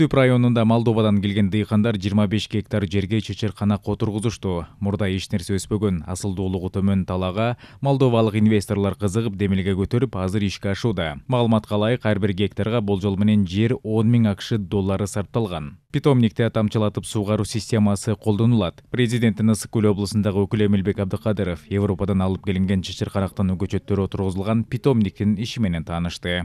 түп районунда молдовадан келген дыйкандар 25 гектар жерге чечирканак отургузушту мурда эч нерсе өспөгөн асылдуулугу төмөн талаага молдовалык инвесторлор кызыгып демилге көтөрүп азыр ишке ашууда маалыматка ылайык ар бир гектарга болжол менен жер он миң акш доллары сарпталган питомникте тамчылатып суугаруу системасы колдонулат президенттин ысык көл облусундагы өкүлү эмилбек абдыкадыров европадан алып келинген чиір көчөттөрү отургузулган питомниктин иши менен таанышты